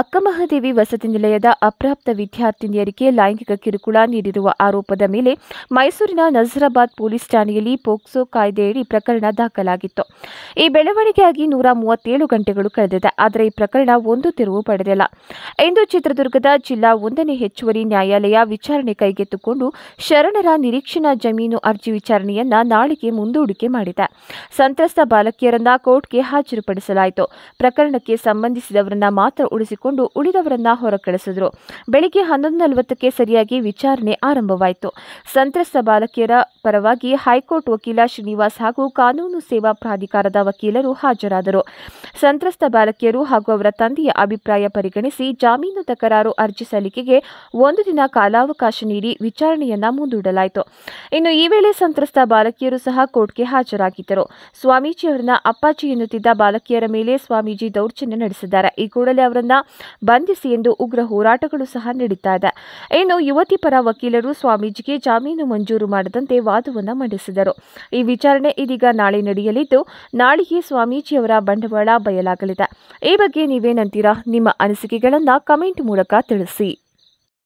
ಅಕ್ಕಮಹಾದೇವಿ ವಸತಿ ನಿಲಯದ ಅಪ್ರಾಪ್ತ ವಿದ್ಯಾರ್ಥಿನಿಯರಿಗೆ ಲೈಂಗಿಕ ಕಿರುಕುಳ ನೀಡಿರುವ ಆರೋಪದ ಮೇಲೆ ಮೈಸೂರಿನ ನಜರಾಬಾದ್ ಪೊಲೀಸ್ ಠಾಣೆಯಲ್ಲಿ ಪೋಕ್ಸೋ ಕಾಯ್ದೆಯಡಿ ಪ್ರಕರಣ ದಾಖಲಾಗಿತ್ತು ಈ ಬೆಳವಣಿಗೆಯಾಗಿ ನೂರ ಮೂವತ್ತೇಳು ಗಂಟೆಗಳು ಕಳೆದಿದೆ ಆದರೆ ಈ ಪ್ರಕರಣ ಒಂದು ತಿರುವು ಪಡೆದಿಲ್ಲ ಇಂದು ಚಿತ್ರದುರ್ಗದ ಜಿಲ್ಲಾ ಒಂದನೇ ಹೆಚ್ಚುವರಿ ನ್ಯಾಯಾಲಯ ವಿಚಾರಣೆ ಕೈಗೆತ್ತಿಕೊಂಡು ಶರಣರ ನಿರೀಕ್ಷಣಾ ಜಮೀನು ಅರ್ಜಿ ವಿಚಾರಣೆಯನ್ನ ನಾಳೆಗೆ ಮುಂದೂಡಿಕೆ ಮಾಡಿದೆ ಸಂತ್ರಸ್ತ ಬಾಲಕಿಯರನ್ನ ಕೋರ್ಟ್ಗೆ ಹಾಜರುಪಡಿಸಲಾಯಿತು ಪ್ರಕರಣಕ್ಕೆ ಸಂಬಂಧಿಸಿದವರನ್ನ ಮಾತ್ರ ಉಳಿಸಿಕೊಂಡು ಮಾಡಿಕೊಂಡು ಉಳಿದವರನ್ನ ಹೊರಕಳಿಸಿದರು ಬೆಳಿಗ್ಗೆ ಹನ್ನೊಂದು ನಲವತ್ತಕ್ಕೆ ಸರಿಯಾಗಿ ವಿಚಾರಣೆ ಆರಂಭವಾಯಿತು ಸಂತ್ರಸ್ತ ಬಾಲಕಿಯರ ಪರವಾಗಿ ಹೈಕೋರ್ಟ್ ವಕೀಲ ಶ್ರೀನಿವಾಸ್ ಹಾಗೂ ಕಾನೂನು ಸೇವಾ ಪ್ರಾಧಿಕಾರದ ವಕೀಲರು ಹಾಜರಾದರು ಸಂತ್ರಸ್ತ ಬಾಲಕಿಯರು ಹಾಗೂ ಅವರ ತಂದೆಯ ಅಭಿಪ್ರಾಯ ಪರಿಗಣಿಸಿ ಜಾಮೀನು ತಕರಾರು ಅರ್ಜಿ ಸಲ್ಲಿಕೆಗೆ ಒಂದು ದಿನ ಕಾಲಾವಕಾಶ ನೀಡಿ ವಿಚಾರಣೆಯನ್ನ ಮುಂದೂಡಲಾಯಿತು ಇನ್ನು ಈ ವೇಳೆ ಸಂತ್ರಸ್ತ ಬಾಲಕಿಯರು ಸಹ ಕೋರ್ಟ್ಗೆ ಹಾಜರಾಗಿದ್ದರು ಸ್ವಾಮೀಜಿ ಅವರನ್ನ ಅಪ್ಪಾಜಿ ಎನ್ನುತ್ತಿದ್ದ ಬಾಲಕಿಯರ ಮೇಲೆ ಸ್ವಾಮೀಜಿ ದೌರ್ಜನ್ಯ ನಡೆಸಿದ್ದಾರೆ ಈ ಕೂಡಲೇ ಅವರನ್ನ ಬಂಧಿಸಿ ಎಂದು ಉಗ್ರ ಹೋರಾಟಗಳು ಸಹ ನಡೀತಾ ಇದೆ ಇನ್ನು ಯುವತಿ ಪರ ವಕೀಲರು ಸ್ವಾಮೀಜಿಗೆ ಜಾಮೀನು ಮಂಜೂರು ಮಾಡದಂತೆ ವಾದವನ್ನು ಮಂಡಿಸಿದರು ಈ ವಿಚಾರಣೆ ಇದೀಗ ನಾಳೆ ನಡೆಯಲಿದ್ದು ನಾಳೆಯೇ ಸ್ವಾಮೀಜಿಯವರ ಬಂಡವಾಳ ಬಯಲಾಗಲಿದೆ ಈ ಬಗ್ಗೆ ನೀವೇನಂತೀರಾ ನಿಮ್ಮ ಅನಿಸಿಕೆಗಳನ್ನು ಕಮೆಂಟ್ ಮೂಲಕ ತಿಳಿಸಿ